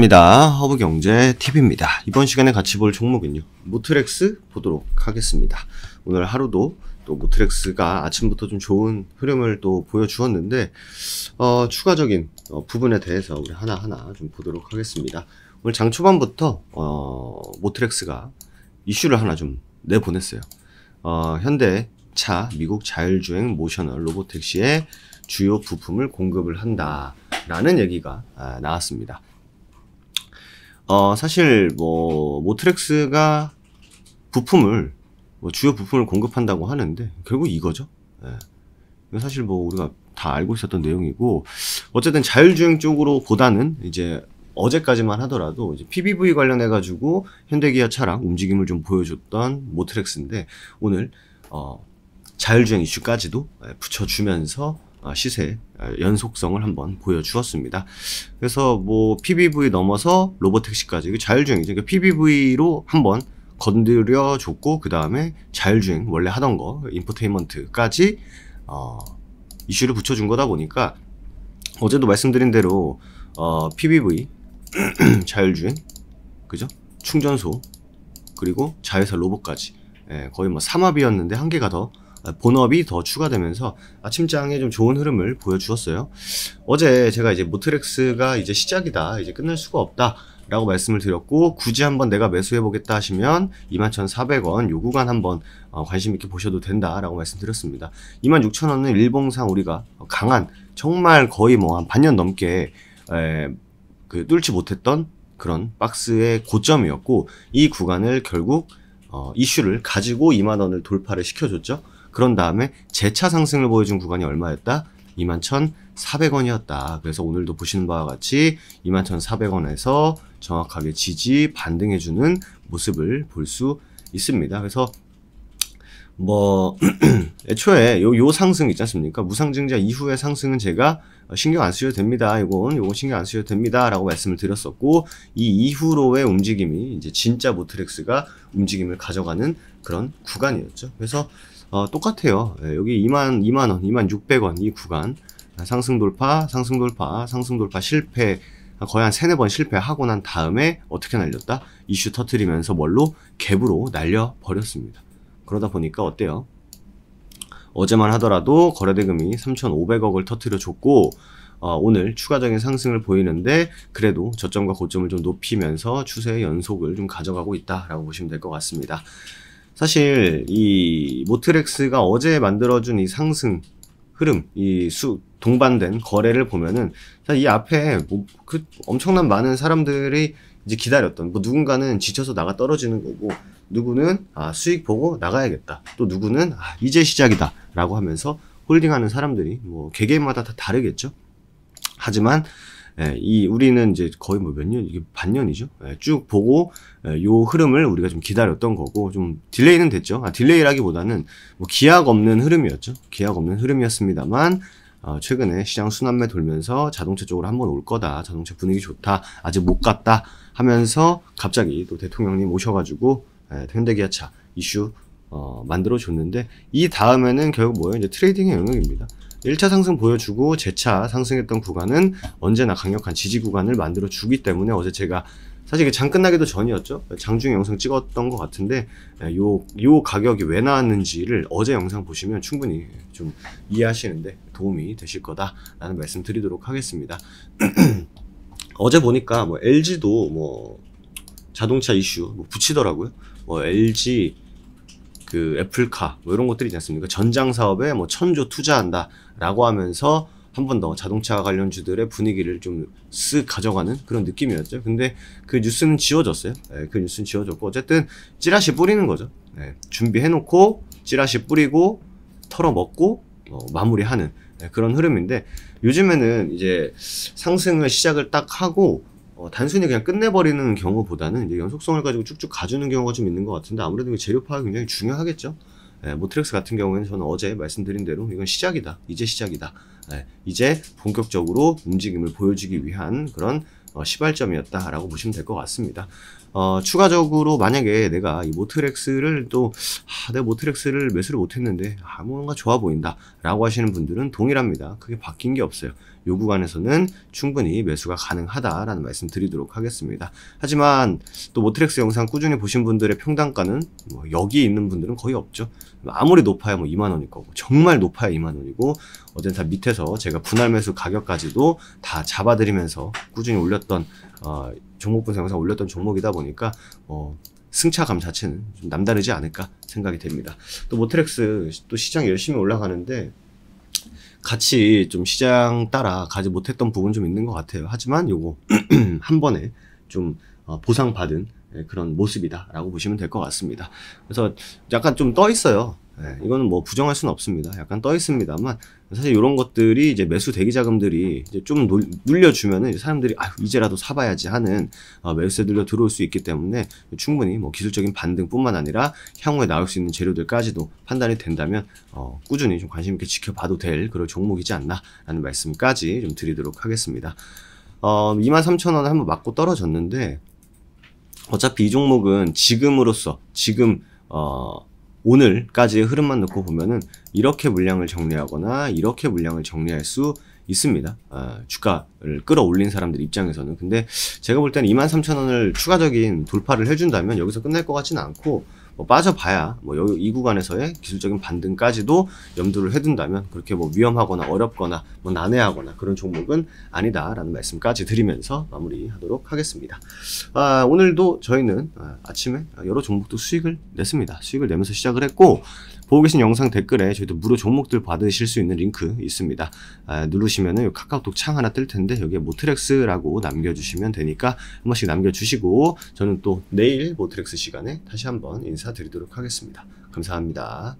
입니다 허브경제 팁입니다. 이번 시간에 같이 볼 종목은요. 모트렉스 보도록 하겠습니다. 오늘 하루도 또 모트렉스가 아침부터 좀 좋은 흐름을 또 보여주었는데 어, 추가적인 어, 부분에 대해서 우리 하나하나 좀 보도록 하겠습니다. 오늘 장 초반부터 어, 모트렉스가 이슈를 하나 좀 내보냈어요. 어, 현대차 미국 자율주행 모셔널 로봇택시의 주요 부품을 공급을 한다라는 얘기가 아, 나왔습니다. 어, 사실 뭐 모트렉스가 부품을 뭐 주요 부품을 공급한다고 하는데 결국 이거죠. 예. 사실 뭐 우리가 다 알고 있었던 내용이고 어쨌든 자율주행 쪽으로 보다는 이제 어제까지만 하더라도 이제 PBV 관련해 가지고 현대기아 차랑 움직임을 좀 보여줬던 모트렉스인데 오늘 어, 자율주행 이슈까지도 예, 붙여주면서 아, 시세 아, 연속성을 한번 보여주었습니다. 그래서 뭐 PBV 넘어서 로보택시까지 자율주행이죠. 그러니까 PBV로 한번 건드려줬고 그 다음에 자율주행 원래 하던 거 인포테인먼트까지 어, 이슈를 붙여준 거다 보니까 어제도 말씀드린 대로 어, PBV 자율주행 그죠? 충전소 그리고 자회사 로봇까지 예, 거의 뭐 삼합이었는데 한 개가 더 본업이 더 추가되면서 아침장에 좀 좋은 흐름을 보여주었어요. 어제 제가 이제 모트렉스가 이제 시작이다, 이제 끝날 수가 없다. 라고 말씀을 드렸고 굳이 한번 내가 매수해 보겠다 하시면 21,400원 요 구간 한번 어, 관심 있게 보셔도 된다라고 말씀드렸습니다. 26,000원은 일봉상 우리가 강한 정말 거의 뭐 한 반년 넘게 에, 그 뚫지 못했던 그런 박스의 고점이었고 이 구간을 결국 어, 이슈를 가지고 2만 원을 돌파를 시켜줬죠. 그런 다음에 재차 상승을 보여준 구간이 얼마였다? 21,400원이었다. 그래서 오늘도 보시는 바와 같이 21,400원에서 정확하게 지지 반등해주는 모습을 볼 수 있습니다. 그래서 뭐 애초에 요, 요 상승 있지 않습니까? 무상증자 이후의 상승은 제가 신경 안 쓰셔도 됩니다. 이건 요건 신경 안 쓰셔도 됩니다라고 말씀을 드렸었고 이 이후로의 움직임이 이제 진짜 모트렉스가 움직임을 가져가는 그런 구간이었죠. 그래서 어, 똑같아요. 예, 여기 2만 2만 원, 2만 600원 이 구간 아, 상승 돌파, 상승 돌파, 상승 돌파 실패 아, 거의 한 세네 번 실패하고 난 다음에 어떻게 날렸다? 이슈 터트리면서 뭘로 갭으로 날려 버렸습니다. 그러다 보니까 어때요? 어제만 하더라도 거래대금이 3,500억을 터트려 줬고 어, 오늘 추가적인 상승을 보이는데 그래도 저점과 고점을 좀 높이면서 추세의 연속을 좀 가져가고 있다라고 보시면 될 것 같습니다. 사실 이 모트렉스가 어제 만들어준 이 상승 흐름, 이 수, 동반된 거래를 보면은 이 앞에 뭐그 엄청난 많은 사람들이 이제 기다렸던 뭐 누군가는 지쳐서 나가 떨어지는 거고 누구는 아 수익 보고 나가야겠다 또 누구는 아 이제 시작이다라고 하면서 홀딩하는 사람들이 뭐 개개인마다 다 다르겠죠 하지만 예, 이 우리는 이제 거의 뭐 몇 년, 이게 반년이죠. 예, 쭉 보고 예, 요 흐름을 우리가 좀 기다렸던 거고 좀 딜레이는 됐죠. 아, 딜레이라기보다는 뭐 기약 없는 흐름이었죠. 기약 없는 흐름이었습니다만 어, 최근에 시장 순환매 돌면서 자동차 쪽으로 한번 올 거다. 자동차 분위기 좋다. 아직 못 갔다 하면서 갑자기 또 대통령님 오셔가지고 예, 현대기아차 이슈 어, 만들어 줬는데 이 다음에는 결국 뭐예요? 이제 트레이딩의 영역입니다. 1차 상승 보여주고 재차 상승했던 구간은 언제나 강력한 지지 구간을 만들어 주기 때문에 어제 제가 사실 장 끝나기도 전이었죠 장중 영상 찍었던 것 같은데 예, 요, 요 가격이 왜 나왔는지를 어제 영상 보시면 충분히 좀 이해하시는데 도움이 되실 거다 라는 말씀 드리도록 하겠습니다 어제 보니까 뭐 LG도 뭐 자동차 이슈 뭐 붙이더라고요 뭐 LG 그 애플카 뭐 이런 것들이 있지 않습니까? 전장 사업에 뭐 천조 투자한다라고 하면서 한 번 더 자동차 관련주들의 분위기를 좀쓱 가져가는 그런 느낌이었죠. 근데 그 뉴스는 지워졌어요. 네, 그 뉴스는 지워졌고 어쨌든 찌라시 뿌리는 거죠. 네, 준비해놓고 찌라시 뿌리고 털어먹고 어, 마무리하는 네, 그런 흐름인데 요즘에는 이제 상승을 시작을 딱 하고 어, 단순히 그냥 끝내버리는 경우보다는 이제 연속성을 가지고 쭉쭉 가주는 경우가 좀 있는 것 같은데 아무래도 재료 파악이 굉장히 중요하겠죠. 예, 모트렉스 뭐 같은 경우에는 저는 어제 말씀드린 대로 이건 시작이다. 이제 시작이다. 예, 이제 본격적으로 움직임을 보여주기 위한 그런 어, 시발점이었다라고 보시면 될 것 같습니다. 어, 추가적으로 만약에 내가 이 모트렉스를 또 아, 내가 모트렉스를 매수를 못했는데 아, 뭔가 좋아 보인다 라고 하시는 분들은 동일합니다. 그게 바뀐 게 없어요. 요 구간에서는 충분히 매수가 가능하다라는 말씀 드리도록 하겠습니다. 하지만 또 모트렉스 영상 꾸준히 보신 분들의 평단가는 뭐 여기 있는 분들은 거의 없죠. 아무리 높아야 뭐 2만원일 거고 정말 높아야 2만원이고 어젠 다 밑에서 제가 분할 매수 가격까지도 다 잡아드리면서 꾸준히 올렸던 어, 종목분 상에서 올렸던 종목이다 보니까 어, 승차감 자체는 좀 남다르지 않을까 생각이 됩니다. 또 모트렉스 또 시장 열심히 올라가는데 같이 좀 시장 따라 가지 못했던 부분 좀 있는 것 같아요. 하지만 요거 한 번에 좀 어, 보상받은 예, 그런 모습이다라고 보시면 될 것 같습니다. 그래서 약간 좀 떠 있어요. 예, 이거는 뭐 부정할 수는 없습니다. 약간 떠 있습니다만 사실 이런 것들이 이제 매수 대기 자금들이 이제 좀 눌려주면은 사람들이 아 이제라도 사봐야지 하는 어, 매수세 들려 들어올 수 있기 때문에 충분히 뭐 기술적인 반등뿐만 아니라 향후에 나올 수 있는 재료들까지도 판단이 된다면 어, 꾸준히 좀 관심 있게 지켜봐도 될 그런 종목이지 않나라는 말씀까지 좀 드리도록 하겠습니다. 어, 23,000원 한번 맞고 떨어졌는데 어차피 이 종목은 지금으로서 지금 어 오늘까지의 흐름만 놓고 보면은 이렇게 물량을 정리하거나 이렇게 물량을 정리할 수 있습니다. 아, 주가를 끌어올린 사람들 입장에서는. 근데 제가 볼 때는 23,000원을 추가적인 돌파를 해준다면 여기서 끝날 것 같지는 않고 뭐 빠져봐야 뭐이 구간에서의 기술적인 반등까지도 염두를 해둔다면 그렇게 뭐 위험하거나 어렵거나 뭐 난해하거나 그런 종목은 아니다라는 말씀까지 드리면서 마무리하도록 하겠습니다. 아, 오늘도 저희는 아, 아침에 여러 종목도 수익을 냈습니다. 수익을 내면서 시작을 했고 보고 계신 영상 댓글에 저희도 무료 종목들 받으실 수 있는 링크 있습니다. 아, 누르시면은 카카오톡 창 하나 뜰 텐데 여기에 모트렉스라고 남겨주시면 되니까 한 번씩 남겨주시고 저는 또 내일 모트렉스 시간에 다시 한 번 인사드리도록 하겠습니다. 감사합니다.